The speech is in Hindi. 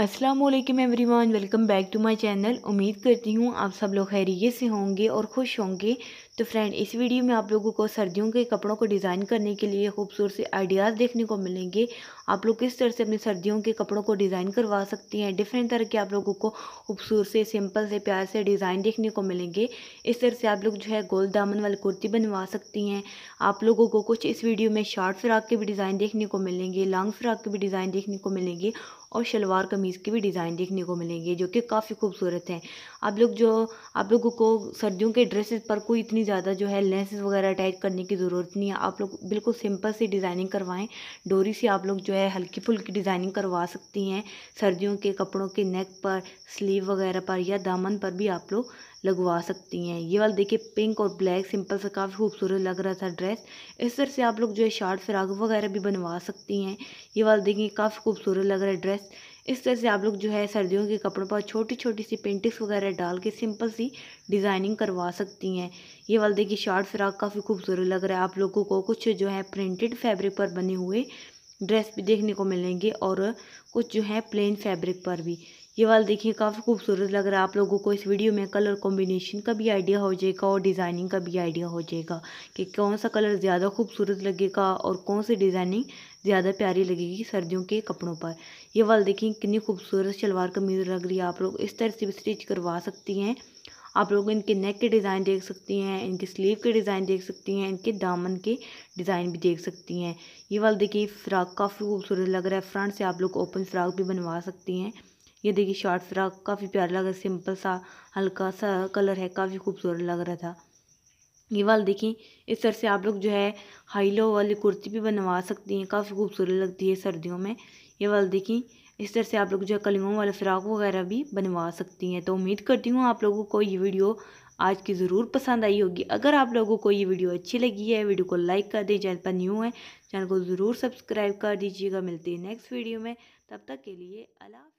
अस्सलाम वालेकुम everyone welcome back to my channel उम्मीद करती हूँ आप सब लोग खैरियत से होंगे और खुश होंगे तो फ्रेंड इस वीडियो में आप लोगों को सर्दियों के कपड़ों को डिज़ाइन करने के लिए खूबसूरत से आइडियाज़ देखने को मिलेंगे आप लोग किस तरह से अपने सर्दियों के कपड़ों को डिज़ाइन करवा सकती हैं डिफरेंट तरह के आप लोगों को खूबसूरत से सिंपल से प्यार से डिज़ाइन देखने को मिलेंगे इस तरह से आप लोग जो है गोल दामन वाली कुर्ती बनवा सकती हैं आप लोगों को कुछ इस वीडियो में शॉर्ट फ्राक के भी डिज़ाइन देखने को मिलेंगे लॉन्ग फ्राक के भी डिज़ाइन देखने को मिलेंगे और शलवार कमीज़ की भी डिज़ाइन देखने को मिलेंगे जो कि काफ़ी खूबसूरत हैं आप लोग जो आप लोगों को सर्दियों के ड्रेसेस पर कोई इतनी ज़्यादा जो है लेंसेज वगैरह अटैच करने की ज़रूरत नहीं है आप लोग बिल्कुल सिंपल सी डिज़ाइनिंग करवाएं डोरी से आप लोग जो है हल्की फुल्की डिज़ाइनिंग करवा सकती हैं सर्दियों के कपड़ों के नेक पर स्लीव वगैरह पर या दामन पर भी आप लोग लगवा सकती हैं ये वाला देखिए पिंक और ब्लैक सिंपल सा काफ़ी खूबसूरत लग रहा था ड्रेस इस तरह से आप लोग जो है शार्ट फ्राक वगैरह भी बनवा सकती हैं ये वाला देखिए काफ़ी खूबसूरत लग रहा है ड्रेस ड्रेस इस तरह से आप लोग जो है सर्दियों के कपड़ों पर छोटी छोटी सी पेंटिंग्स वगैरह डाल के सिंपल सी डिज़ाइनिंग करवा सकती हैं ये वाले देखिए शॉर्ट फ्राक काफ़ी खूबसूरत लग रहा है आप लोगों को कुछ जो है प्रिंटेड फैब्रिक पर बने हुए ड्रेस भी देखने को मिलेंगे और कुछ जो है प्लेन फैब्रिक पर भी ये वाला देखिए काफ़ी खूबसूरत लग रहा है आप लोगों को इस वीडियो में कलर कॉम्बिनेशन का भी आइडिया हो जाएगा और डिज़ाइनिंग का भी आइडिया हो जाएगा कि कौन सा कलर ज़्यादा खूबसूरत लगेगा और कौन सी डिज़ाइनिंग ज़्यादा प्यारी लगेगी सर्दियों के कपड़ों पर ये वाला देखिए कितनी खूबसूरत शलवार कमीज लग रही है आप लोग इस तरह से भी स्टिच करवा सकती हैं आप लोग इनके नेक के डिज़ाइन देख सकती हैं इनके स्लीव के डिज़ाइन देख सकती हैं इनके दामन के डिज़ाइन भी देख सकती हैं ये वाला देखिए फ्राक काफ़ी खूबसूरत लग रहा है फ्रंट से आप लोग ओपन फ्राक भी बनवा सकती हैं ये देखिए शॉर्ट फ्रॉक काफ़ी प्यारा लग रहा सिंपल सा हल्का सा कलर है काफ़ी खूबसूरत लग रहा था ये वाला देखिए इस तरह से आप लोग जो है हाई लो वाली कुर्ती भी बनवा सकती हैं काफ़ी खूबसूरत लगती है सर्दियों में ये वाला देखिए इस तरह से आप लोग जो है कलिंगों वाले फ़्राक वगैरह भी बनवा सकती हैं तो उम्मीद करती हूँ आप लोगों को ये वीडियो आज की ज़रूर पसंद आई होगी अगर आप लोगों को ये वीडियो अच्छी लगी है वीडियो को लाइक कर दें चैनल पर न्यू है चैनल को ज़रूर सब्सक्राइब कर दीजिएगा मिलते हैं नेक्स्ट वीडियो में तब तक के लिए अला